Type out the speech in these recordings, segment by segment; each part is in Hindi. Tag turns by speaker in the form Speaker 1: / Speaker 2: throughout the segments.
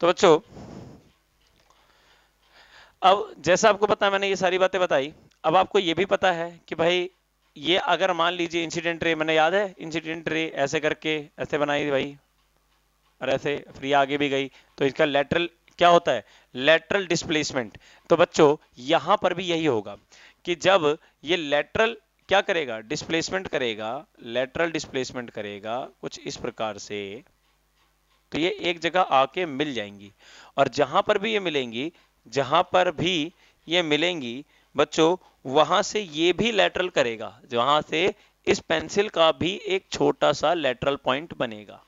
Speaker 1: तो बच्चों अब जैसा आपको पता मैंने ये सारी बातें बताई अब आपको ये भी पता है कि भाई ये अगर मान लीजिए इंसिडेंट रे मैंने याद है इंसिडेंट रे ऐसे करके ऐसे बनाई भाई और ऐसे फ्री आगे भी गई तो इसका लेटरल क्या होता है लेटरल डिस्प्लेसमेंट तो बच्चों यहां पर भी यही होगा कि जब ये लेटरल क्या करेगा डिस्प्लेसमेंट करेगा लेटरल डिस्प्लेसमेंट करेगा कुछ इस प्रकार से तो ये एक जगह आके मिल जाएंगी और जहां पर भी ये मिलेंगी जहां पर भी ये मिलेंगी बच्चों वहां से ये भी लेटरल करेगा जहां से इस पेंसिल का भी एक छोटा सा लेटरल पॉइंट बनेगा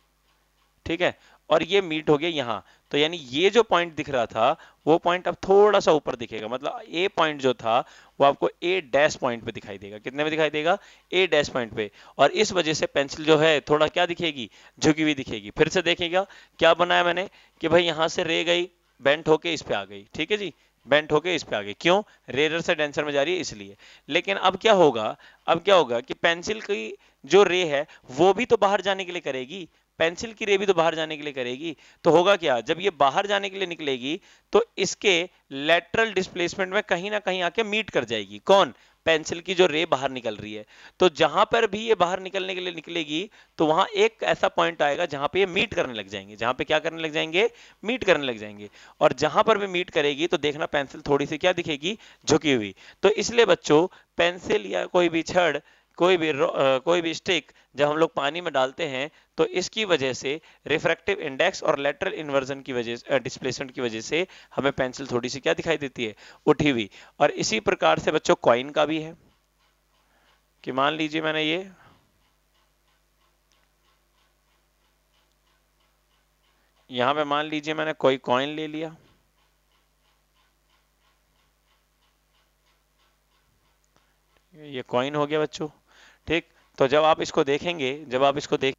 Speaker 1: ठीक है और ये मीट हो गया यहाँ तो यानी ये जो पॉइंट दिख रहा था वो पॉइंट अब थोड़ा सा ऊपर दिखेगा मतलब ए पॉइंट जो था वो आपको ए डैश पॉइंट पे दिखाई देगा कितने में दिखाई देगा ए डैश पॉइंट पे और इस वजह से पेंसिल जो है थोड़ा क्या दिखेगी झुकी हुई दिखेगी फिर से देखेगा क्या बनाया मैंने कि भाई यहाँ से रे गई बेंट होके इस पे आ गई ठीक है जी बेंट होके इस पे आ गई क्यों रेरर से डेंसर में जा रही है इसलिए लेकिन अब क्या होगा अब क्या होगा कि पेंसिल की जो रे है वो भी तो बाहर जाने के लिए करेगी पेंसिल की रे भी तो बाहर जाने के लिए करेगी तो होगा क्या जब ये बाहर जाने के लिए निकलेगी तो इसके लेटरल डिस्प्लेसमेंट में कहीं ना कहीं आके मीट कर जाएगी कौन पेंसिल की जो रे बाहर निकल रही है तो जहां पर भी ये बाहर निकलने के लिए निकलेगी तो वहां एक ऐसा पॉइंट आएगा जहां पे ये मीट करने लग जाएंगे जहां पे क्या करने लग जाएंगे मीट करने लग जाएंगे और जहां पर भी मीट करेगी तो देखना पेंसिल थोड़ी सी क्या दिखेगी झुकी हुई तो इसलिए बच्चों पेंसिल या कोई भी छड़ कोई भी कोई भी स्टिक जब हम लोग पानी में डालते हैं तो इसकी वजह से रिफ्रैक्टिव इंडेक्स और लेटरल इन्वर्जन की वजह से डिस्प्लेसमेंट की वजह से हमें पेंसिल थोड़ी सी क्या दिखाई देती है उठी हुई और इसी प्रकार से बच्चों कॉइन का भी है कि मान लीजिए मैंने ये यहां पे मान लीजिए मैंने कोई कॉइन ले लिया ये कॉइन हो गया बच्चों ठीक तो जब आप इसको देखेंगे जब आप इसको देख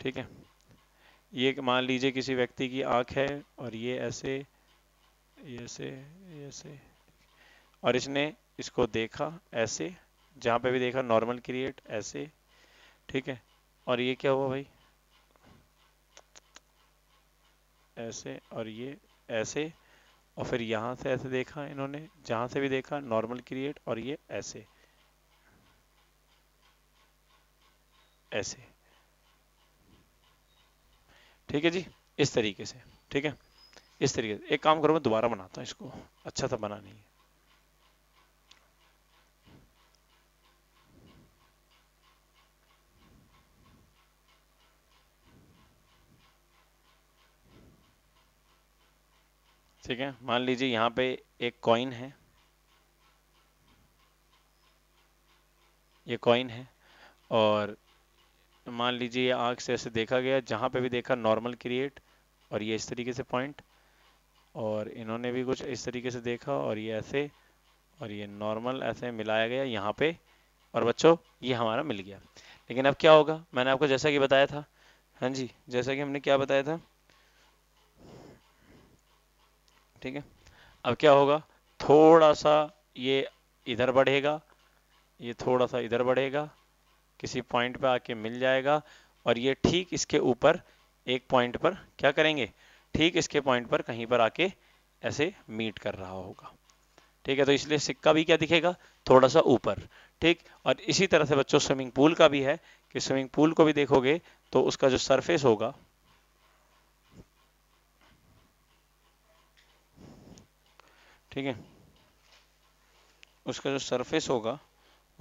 Speaker 1: ठीक है ये मान लीजिए किसी व्यक्ति की आंख है और ये ऐसे ये ऐसे ये ऐसे और इसने इसको देखा ऐसे जहां पे भी देखा नॉर्मल क्रिएट ऐसे ठीक है और ये क्या हुआ भाई ऐसे और ये ऐसे और फिर यहां से ऐसे देखा इन्होंने जहां से भी देखा नॉर्मल क्रिएट और ये ऐसे ऐसे ठीक है जी इस तरीके से ठीक है इस तरीके से एक काम करो मैं दोबारा बनाता हूं इसको अच्छा था बना नहीं है ठीक है मान लीजिए यहां पे एक कॉइन है ये कॉइन है और मान लीजिए ये आँख से ऐसे देखा गया जहाँ पे भी देखा नॉर्मल क्रिएट और ये इस तरीके से पॉइंट और इन्होंने भी कुछ इस तरीके से देखा और ये ऐसे और ये नॉर्मल ऐसे मिलाया गया यहाँ पे और बच्चों ये हमारा मिल गया लेकिन अब क्या होगा मैंने आपको जैसा कि बताया था हाँ जी जैसा कि हमने क्या बताया था ठीक है अब क्या होगा थोड़ा सा ये इधर बढ़ेगा ये थोड़ा सा इधर बढ़ेगा किसी पॉइंट पर आके मिल जाएगा और ये ठीक इसके ऊपर एक पॉइंट पर क्या करेंगे ठीक इसके पॉइंट पर कहीं पर आके ऐसे मीट कर रहा होगा ठीक है तो इसलिए सिक्का भी क्या दिखेगा थोड़ा सा ऊपर ठीक और इसी तरह से बच्चों स्विमिंग पूल का भी है कि स्विमिंग पूल को भी देखोगे तो उसका जो सरफेस होगा ठीक है उसका जो सरफेस होगा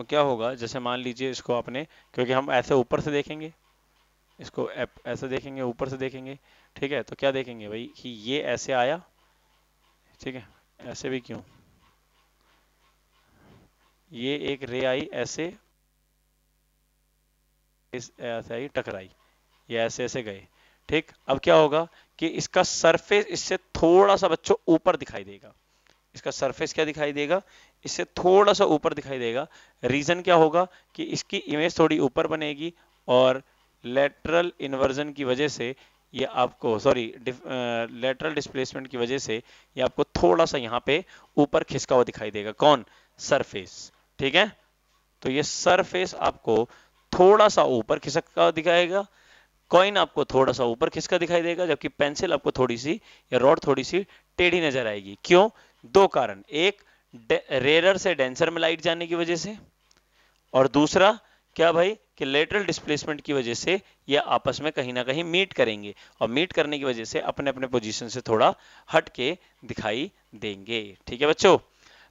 Speaker 1: तो क्या होगा जैसे मान लीजिए इसको आपने क्योंकि हम ऐसे ऊपर से देखेंगे इसको ऐसे देखेंगे ऊपर से देखेंगे ठीक है तो क्या देखेंगे भाई कि ये ऐसे आया ठीक है ऐसे भी क्यों ये एक रे आई ऐसे इस ऐसे आई टकराई ये ऐसे ऐसे गए ठीक अब क्या होगा कि इसका सरफेस इससे थोड़ा सा बच्चों ऊपर दिखाई देगा इसका सरफेस क्या दिखाई देगा इससे थोड़ा सा ऊपर दिखाई देगा रीज़न क्या होगा कि इसकी इमेज थोड़ी ऊपर बनेगी और लेटरल इन्वर्जन की वजह से ये आपको सॉरी लेटरल डिस्प्लेसमेंट की वजह से ये आपको थोड़ा सा यहाँ पे ऊपर खिसका हुआ दिखाई देगा कौन सरफेस ठीक है तो ये सरफेस आपको थोड़ा सा ऊपर खिसका दिखाएगा कॉइन आपको थोड़ा सा ऊपर खिसका दिखाई देगा जबकि पेंसिल आपको थोड़ी सी या रॉड थोड़ी सी टेढ़ी नजर आएगी क्यों दो कारण एक रेरर से डेंसर में लाइट जाने की वजह से और दूसरा क्या भाई कि लेटरल डिस्प्लेसमेंट की वजह से ये आपस में कहीं ना कहीं मीट करेंगे और मीट करने की वजह से अपने अपने पोजीशन से थोड़ा हट के दिखाई देंगे ठीक है बच्चों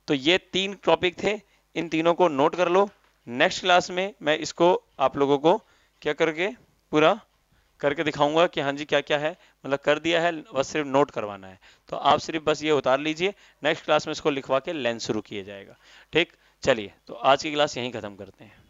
Speaker 1: तो ये तीन टॉपिक थे इन तीनों को नोट कर लो नेक्स्ट क्लास में मैं इसको आप लोगों को क्या करके पूरा करके दिखाऊंगा कि हाँ जी क्या क्या है मतलब कर दिया है बस सिर्फ नोट करवाना है तो आप सिर्फ बस ये उतार लीजिए नेक्स्ट क्लास में इसको लिखवा के लेंस शुरू किया जाएगा ठीक चलिए तो आज की क्लास यहीं ख़त्म करते हैं